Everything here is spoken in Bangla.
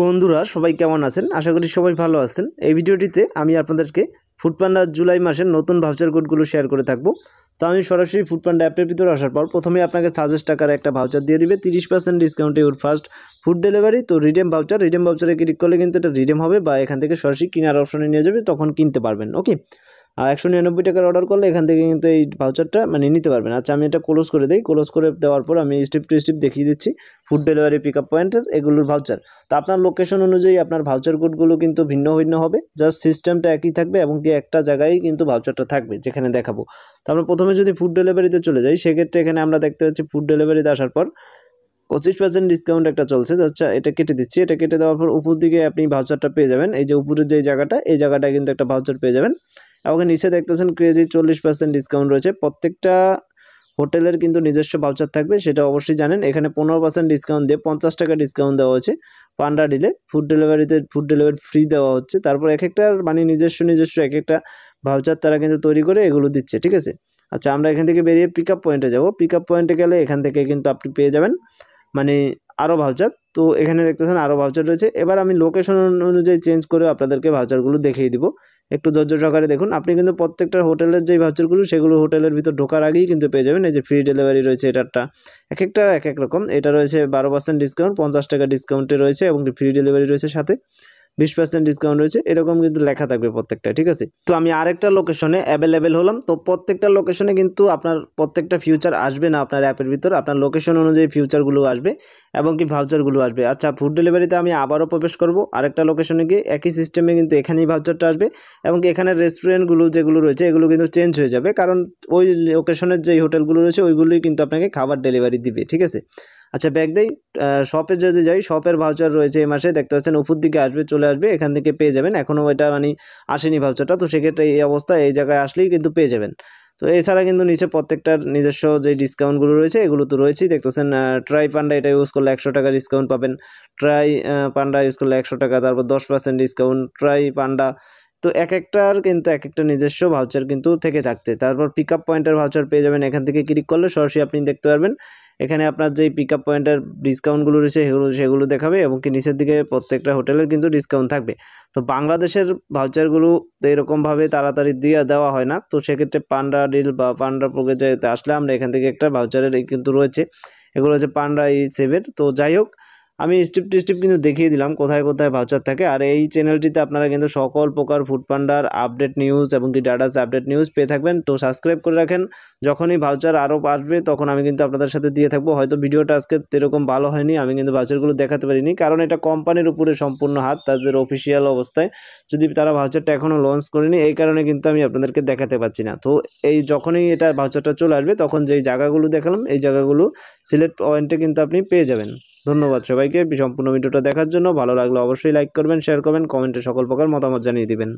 বন্ধুরা সবাই কেমন আছেন আশা করি সবাই ভালো আছেন এই ভিডিওটিতে আমি আপনাদেরকে ফুডপান্ডা জুলাই মাসের নতুন ভাউচার কোডগুলো শেয়ার করে থাকবো তো আমি সরাসরি ফুডপান্ডা অ্যাপের ভিতরে আসার পর প্রথমে আপনাকে সাজেস্ট টাকার একটা ভাউচার দিয়ে দিবে তিরিশ পার্সেন্ট ডিসকাউন্টে ওর ফার্স্ট ফুড ডেলিভারি তো রিডেম ভাউচার রিডেম ভাউচারে ক্লিক করলে কিন্তু এটা রিডেম হবে বা এখান থেকে সরাসরি কেনার অপশনে নিয়ে যাবে তখন কিনতে পারবেন ওকে আর একশো নিরানব্বই টাকার অর্ডার করলে এখান থেকে কিন্তু এই ভাউচারটা মানে নিতে পারবেন আচ্ছা আমি এটা ক্লোজ করে দিই ক্লোজ করে দেওয়ার পর আমি স্টেপ টু স্টেপ দেখিয়ে দিচ্ছি ফুড ডেলিভারি পিক আপ পয়েন্টের এগুলোর ভাউচার তো আপনার লোকেশন অনুযায়ী আপনার ভাউচার কোডগুলো কিন্তু ভিন্ন ভিন্ন হবে জাস্ট সিস্টেমটা একই থাকবে এবং কি একটা জায়গায় কিন্তু ভাউচারটা থাকবে যেখানে দেখাবো তো আমরা প্রথমে যদি ফুড ডেলিভারিতে চলে যাই সেক্ষেত্রে এখানে আমরা দেখতে পাচ্ছি ফুড ডেলিভারিতে আসার পর পঁচিশ পার্সেন্ট ডিসকাউন্ট একটা চলছে আচ্ছা এটা কেটে দিচ্ছি এটা কেটে দেওয়ার পর উপর দিকে আপনি ভাউচারটা পেয়ে যাবেন এই যে উপরের যে জায়গাটা এই জায়গাটা কিন্তু একটা ভাউচার পেয়ে যাবেন এবং নিচে দেখতেছেন ক্রেজি চল্লিশ পার্সেন্ট ডিসকাউন্ট রয়েছে প্রত্যেকটা হোটেলের কিন্তু নিজস্ব ভাউচার থাকবে সেটা অবশ্যই জানেন এখানে পনেরো পার্সেন্ট ডিসকাউন্ট দিয়ে পঞ্চাশ টাকা ডিসকাউন্ট দেওয়া হচ্ছে পান্ডা ডিলে ফুড ডেলিভারিতে ফুড ডেলিভারি ফ্রি দেওয়া হচ্ছে তারপর এক একটা মানে নিজস্ব নিজস্ব এক একটা ভাউচার তারা কিন্তু তৈরি করে এগুলো দিচ্ছে ঠিক আছে আচ্ছা আমরা এখান থেকে বেরিয়ে পিক আপ পয়েন্টে যাব পিক আপ পয়েন্টে গেলে এখান থেকে কিন্তু আপনি পেয়ে যাবেন মানে আরও ভাউচার তো এখানে দেখতেছেন আরও ভাউচার রয়েছে এবার আমি লোকেশন অনুযায়ী চেঞ্জ করে আপনাদেরকে ভাউচারগুলো দেখিয়ে দিব একটু ধৈর্য সহকারে দেখুন আপনি কিন্তু প্রত্যেকটা হোটেলের যে ভাউচারগুলো সেগুলো হোটেলের ভিতর ঢোকার আগেই কিন্তু পেয়ে যাবেন এই যে ফ্রি ডেলিভারি রয়েছে এটারটা এক একটা এক এক রকম এটা রয়েছে বারো পার্সেন্ট ডিসকাউন্ট পঞ্চাশ টাকা ডিসকাউন্টে রয়েছে এবং ফ্রি ডেলিভারি রয়েছে সাথে বিশ পার্সেন্ট ডিসকাউন্ট রয়েছে এরকম কিন্তু লেখা থাকবে প্রত্যেকটা ঠিক আছে তো আমি আরেকটা লোকেশনে অ্যাভেলেবেল হলাম তো প্রত্যেকটা লোকেশনে কিন্তু আপনার প্রত্যেকটা ফিউচার আসবে না আপনার অ্যাপের ভিতর আপনার লোকেশন অনুযায়ী ফিউচারগুলো আসবে এবং কি ভাউচারগুলো আসবে আচ্ছা ফুড ডেলিভারিতে আমি আবারও প্রবেশ করব আরেকটা লোকেশনে গিয়ে একই সিস্টেমে কিন্তু এখানেই ভাউচারটা আসবে এবং কি এখানে রেস্টুরেন্টগুলো যেগুলো রয়েছে এগুলো কিন্তু চেঞ্জ হয়ে যাবে কারণ ওই লোকেশনের যে হোটেলগুলো রয়েছে ওইগুলোই কিন্তু আপনাকে খাবার ডেলিভারি দিবে ঠিক আছে আচ্ছা ব্যাগ দেই শপে যদি যাই শপের ভাউচার রয়েছে এই মাসে দেখতে পাচ্ছেন উপর দিকে আসবে চলে আসবে এখান থেকে পেয়ে যাবেন এখনও এটা মানে আসেনি ভাউচারটা তো সেক্ষেত্রে এই অবস্থা এই জায়গায় আসলেই কিন্তু পেয়ে যাবেন তো এছাড়া কিন্তু নিচে প্রত্যেকটার নিজস্ব যে ডিসকাউন্টগুলো রয়েছে এগুলো তো রয়েছেই দেখতে পাচ্ছেন ট্রাই পান্ডা এটা ইউজ করলে একশো টাকা ডিসকাউন্ট পাবেন ট্রাই পান্ডা ইউজ করলে একশো টাকা তারপর দশ পার্সেন্ট ডিসকাউন্ট ট্রাই পান্ডা তো এক একটার কিন্তু এক একটা নিজস্ব ভাউচার কিন্তু থেকে থাকছে তারপর পিক আপ পয়েন্টের ভাউচার পেয়ে যাবেন এখান থেকে ক্লিক করলে সরাসরি আপনি দেখতে পারবেন এখানে আপনার যেই পিক আপ পয়েন্টের ডিসকাউন্টগুলো রয়েছে সেগুলো সেগুলো দেখাবে এবং কি নিচের দিকে প্রত্যেকটা হোটেলের কিন্তু ডিসকাউন্ট থাকবে তো বাংলাদেশের ভাউচারগুলো এরকমভাবে তাড়াতাড়ি দিয়ে দেওয়া হয় না তো সেক্ষেত্রে পান্ডা ডিল বা পান্ডা প্রোগ্রেজে আসলে আমরা এখান থেকে একটা ভাউচারের কিন্তু রয়েছে এগুলো হচ্ছে পান্ডা ই সেভের তো যাই হোক আমি স্টিপ টু কিন্তু দেখিয়ে দিলাম কোথায় কোথায় ভাউচার থাকে আর এই চ্যানেলটিতে আপনারা কিন্তু সকল প্রকার ফুড পান্ডার আপডেট নিউজ এবং কি ডাটাস আপডেট নিউজ পেয়ে থাকবেন তো সাবস্ক্রাইব করে রাখেন যখনই ভাউচার আরও আসবে তখন আমি কিন্তু আপনাদের সাথে দিয়ে থাকবো হয়তো ভিডিওটা আজকে এরকম ভালো হয়নি আমি কিন্তু ভাউচারগুলো দেখাতে পারিনি কারণ এটা কোম্পানির উপরে সম্পূর্ণ হাত তাদের অফিসিয়াল অবস্থায় যদি তারা ভাউচারটা এখনও লঞ্চ করেনি এই কারণে কিন্তু আমি আপনাদেরকে দেখাতে পাচ্ছি না তো এই যখনই এটা ভাউচারটা চলে আসবে তখন যেই জায়গাগুলো দেখালাম এই জায়গাগুলো সিলেক্ট পয়েন্টে কিন্তু আপনি পেয়ে যাবেন ধন্যবাদ সবাইকে সম্পূর্ণ ভিডিওটা দেখার জন্য ভালো লাগলে অবশ্যই লাইক করবেন শেয়ার করবেন কমেন্টে সকল প্রকার মতামত জানিয়ে দিবেন